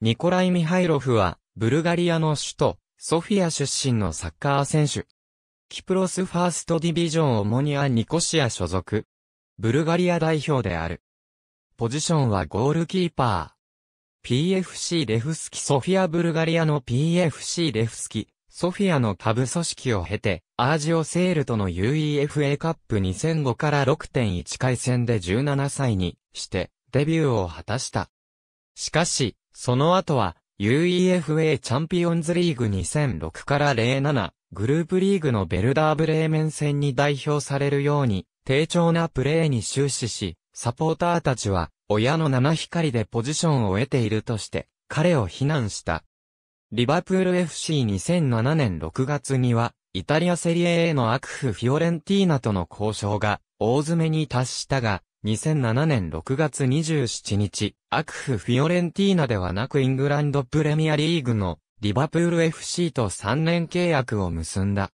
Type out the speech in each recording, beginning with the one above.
ニコライ・ミハイロフは、ブルガリアの首都、ソフィア出身のサッカー選手。キプロスファーストディビジョンオモニア・ニコシア所属。ブルガリア代表である。ポジションはゴールキーパー。PFC レフスキソフィアブルガリアの PFC レフスキ、ソフィアの下部組織を経て、アージオセールとの UEFA カップ2005から6.1回戦で17歳にしてデビューを果たした。しかし、その後は、UEFA チャンピオンズリーグ2006から07、グループリーグのベルダーブレーメン戦に代表されるように、低調なプレーに終始し、サポーターたちは、親の七光でポジションを得ているとして、彼を非難した。リバプール FC2007 年6月には、イタリアセリエ A のアクフ・フィオレンティーナとの交渉が、大詰めに達したが、2007年6月27日、アクフ・フィオレンティーナではなくイングランドプレミアリーグのリバプール FC と3年契約を結んだ。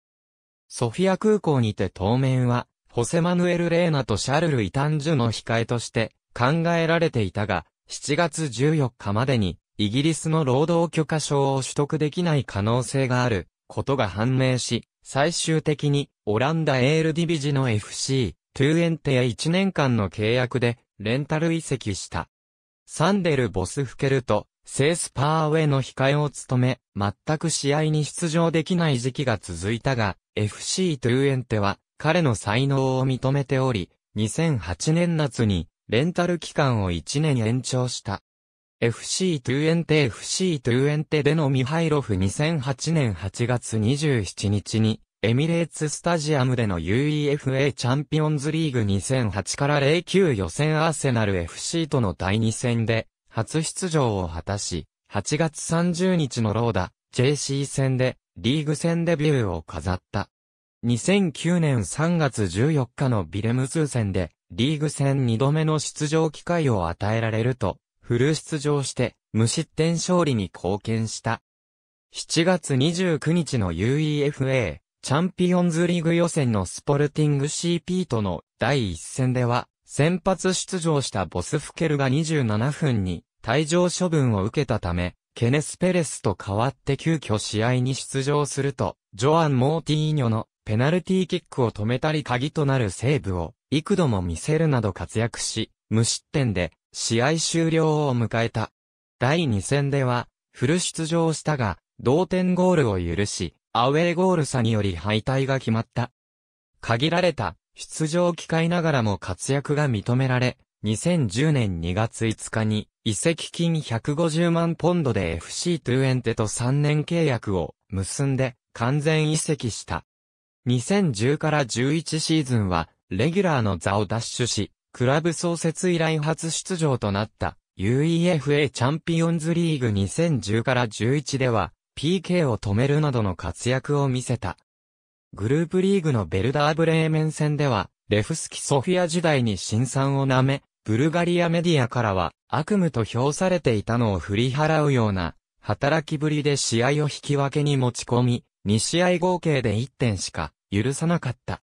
ソフィア空港にて当面は、ホセマヌエル・レーナとシャルル・イタンジュの控えとして考えられていたが、7月14日までにイギリスの労働許可証を取得できない可能性があることが判明し、最終的にオランダエールディビジの FC トゥーエンテへ1年間の契約で、レンタル移籍した。サンデル・ボスフケルと、セースパーウェイの控えを務め、全く試合に出場できない時期が続いたが、FC トゥーエンテは、彼の才能を認めており、2008年夏に、レンタル期間を1年延長した。FC トゥーエンテ FC トゥーエンテでのミハイロフ2008年8月27日にエミレーツスタジアムでの UEFA チャンピオンズリーグ2008から09予選アーセナル FC との第2戦で、初出場を果たし、8月30日のローダ、JC 戦で、リーグ戦デビューを飾った。2009年3月14日のビレムズ戦で、リーグ戦2度目の出場機会を与えられると、フル出場して、無失点勝利に貢献した。7月29日の UEFA チャンピオンズリーグ予選のスポルティング CP との第一戦では、先発出場したボスフケルが27分に退場処分を受けたため、ケネス・ペレスと代わって急遽試合に出場すると、ジョアン・モーティーニョのペナルティーキックを止めたり鍵となるセーブを幾度も見せるなど活躍し、無失点で試合終了を迎えた。第2戦ではフル出場したが、同点ゴールを許し、アウェーゴール差により敗退が決まった。限られた出場機会ながらも活躍が認められ、2010年2月5日に移籍金150万ポンドで FC トゥエンテと3年契約を結んで完全移籍した。2010から11シーズンはレギュラーの座を奪取し、クラブ創設以来初出場となった UEFA チャンピオンズリーグ2010から11では PK を止めるなどの活躍を見せた。グループリーグのベルダーブレーメン戦では、レフスキソフィア時代に辛酸を舐め、ブルガリアメディアからは悪夢と評されていたのを振り払うような働きぶりで試合を引き分けに持ち込み、2試合合計で1点しか許さなかった。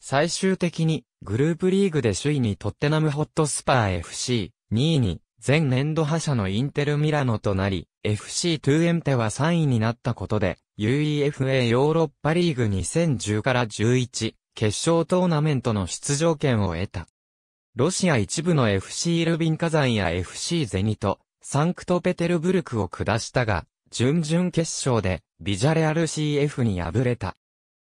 最終的にグループリーグで首位にトッテナムホットスパー FC、2位に前年度覇者のインテルミラノとなり、FC2 エンテは3位になったことで、UEFA ヨーロッパリーグ2010から11、決勝トーナメントの出場権を得た。ロシア一部の FC ルビン火山や FC ゼニト、サンクトペテルブルクを下したが、準々決勝でビジャレアル CF に敗れた。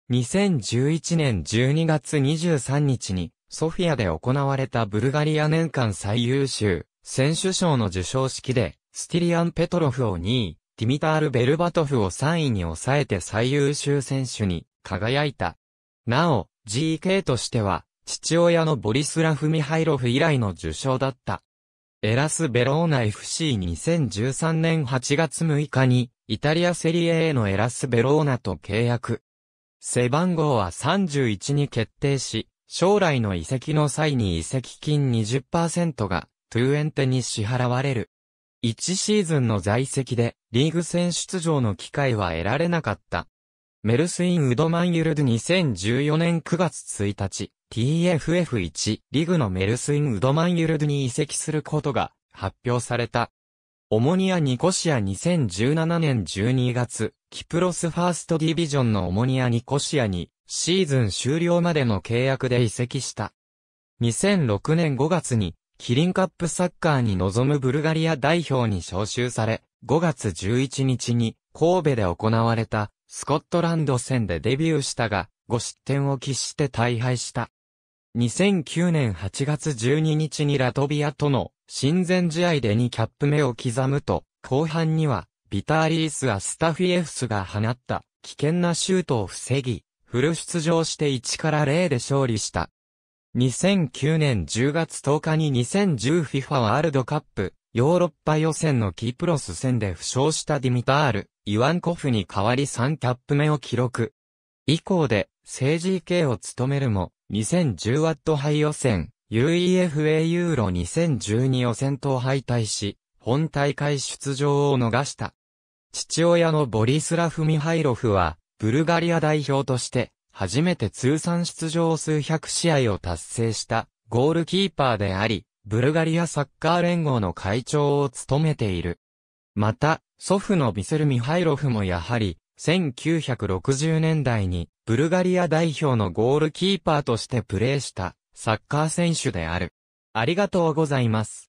2011年12月23日にソフィアで行われたブルガリア年間最優秀選手賞の受賞式で、スティリアン・ペトロフを2位、ティミタール・ベルバトフを3位に抑えて最優秀選手に輝いた。なお、GK としては、父親のボリスラフ・ミハイロフ以来の受賞だった。エラス・ベローナ FC2013 年8月6日に、イタリアセリエ A のエラス・ベローナと契約。背番号は31に決定し、将来の移籍の際に移籍金20%がトゥーエンテに支払われる。1シーズンの在籍でリーグ戦出場の機会は得られなかった。メルスイン・ウドマンユルド2014年9月1日、TFF1 リグのメルスイン・ウドマンユルドに移籍することが発表された。オモニア・ニコシア2017年12月、キプロスファーストディビジョンのオモニア・ニコシアにシーズン終了までの契約で移籍した。2006年5月にキリンカップサッカーに臨むブルガリア代表に招集され、5月11日に神戸で行われたスコットランド戦でデビューしたが、5失点を喫して大敗した。2009年8月12日にラトビアとの親善試合で2キャップ目を刻むと、後半にはビターリース・アスタフィエフスが放った危険なシュートを防ぎ、フル出場して1から0で勝利した。2009年10月10日に 2010FIFA ワールドカップヨーロッパ予選のキプロス戦で負傷したディミタール、イワンコフに代わり3キャップ目を記録。以降で、政治系を務めるも、2010ワット杯予選、UEFA ユーロ2012予選と敗退し、本大会出場を逃した。父親のボリスラフ・ミハイロフは、ブルガリア代表として、初めて通算出場数百試合を達成したゴールキーパーであり、ブルガリアサッカー連合の会長を務めている。また、祖父のビセル・ミハイロフもやはり、1960年代にブルガリア代表のゴールキーパーとしてプレーしたサッカー選手である。ありがとうございます。